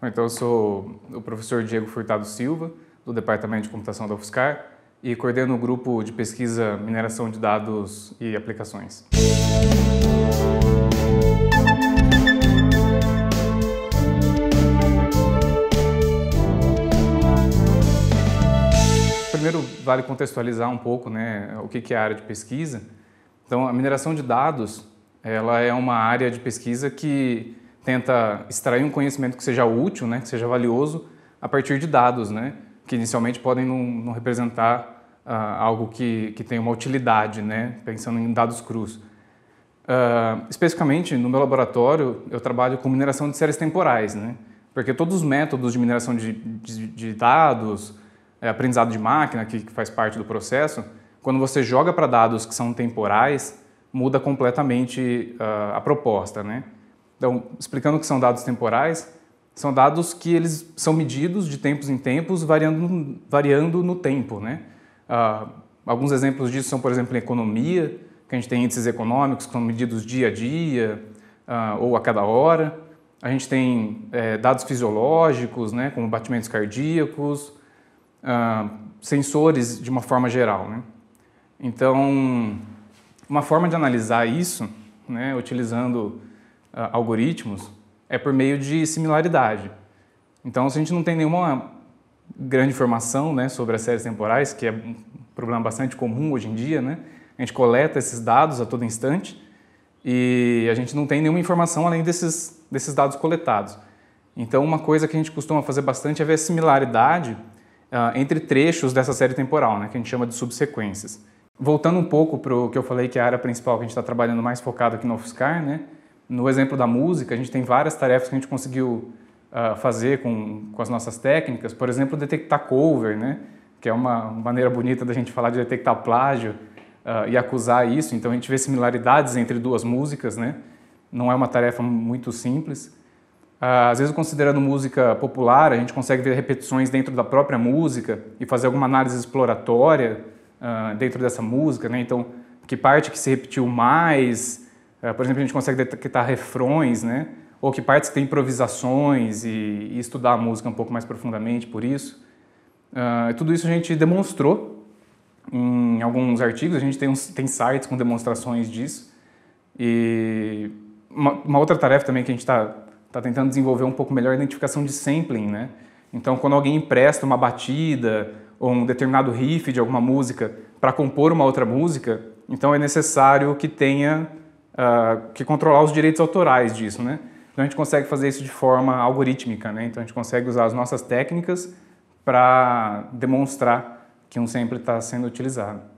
Então, eu sou o professor Diego Furtado Silva, do Departamento de Computação da UFSCar e coordeno o grupo de pesquisa Mineração de Dados e Aplicações. Primeiro, vale contextualizar um pouco né, o que é a área de pesquisa. Então, a mineração de dados ela é uma área de pesquisa que tenta extrair um conhecimento que seja útil, né, que seja valioso, a partir de dados, né, que inicialmente podem não, não representar uh, algo que, que uma utilidade, né, pensando em dados crus. Uh, especificamente, no meu laboratório, eu trabalho com mineração de séries temporais, né, porque todos os métodos de mineração de, de, de dados, é, aprendizado de máquina, que, que faz parte do processo, quando você joga para dados que são temporais, muda completamente uh, a proposta, né? Então, explicando o que são dados temporais, são dados que eles são medidos de tempos em tempos, variando, variando no tempo. Né? Ah, alguns exemplos disso são, por exemplo, em economia, que a gente tem índices econômicos que são medidos dia a dia ah, ou a cada hora. A gente tem é, dados fisiológicos, né, como batimentos cardíacos, ah, sensores de uma forma geral. Né? Então, uma forma de analisar isso, né, utilizando algoritmos é por meio de similaridade. Então, se a gente não tem nenhuma grande informação né, sobre as séries temporais, que é um problema bastante comum hoje em dia, né? a gente coleta esses dados a todo instante e a gente não tem nenhuma informação além desses, desses dados coletados. Então, uma coisa que a gente costuma fazer bastante é ver a similaridade uh, entre trechos dessa série temporal, né, que a gente chama de subsequências. Voltando um pouco para o que eu falei que é a área principal que a gente está trabalhando mais focado aqui no UFSCar, né, no exemplo da música, a gente tem várias tarefas que a gente conseguiu uh, fazer com, com as nossas técnicas, por exemplo, detectar cover, né? que é uma maneira bonita da gente falar de detectar plágio uh, e acusar isso. Então a gente vê similaridades entre duas músicas, né? não é uma tarefa muito simples. Uh, às vezes, considerando música popular, a gente consegue ver repetições dentro da própria música e fazer alguma análise exploratória dentro dessa música. Né? Então, que parte que se repetiu mais, é, por exemplo, a gente consegue detectar refrões, né? ou que partes têm improvisações e, e, estudar a música um pouco mais profundamente por isso. Uh, tudo isso a gente demonstrou em alguns artigos, a gente tem, uns, tem sites com demonstrações disso. E uma, uma outra tarefa também que a gente está tá tentando desenvolver um pouco melhor é a identificação de sampling, né? Então, quando alguém empresta uma batida ou um determinado riff de alguma música para compor uma outra música, então é necessário que tenha uh, que controlar os direitos autorais disso, né? Então a gente consegue fazer isso de forma algorítmica, né? Então a gente consegue usar as nossas técnicas para demonstrar que um sample está sendo utilizado.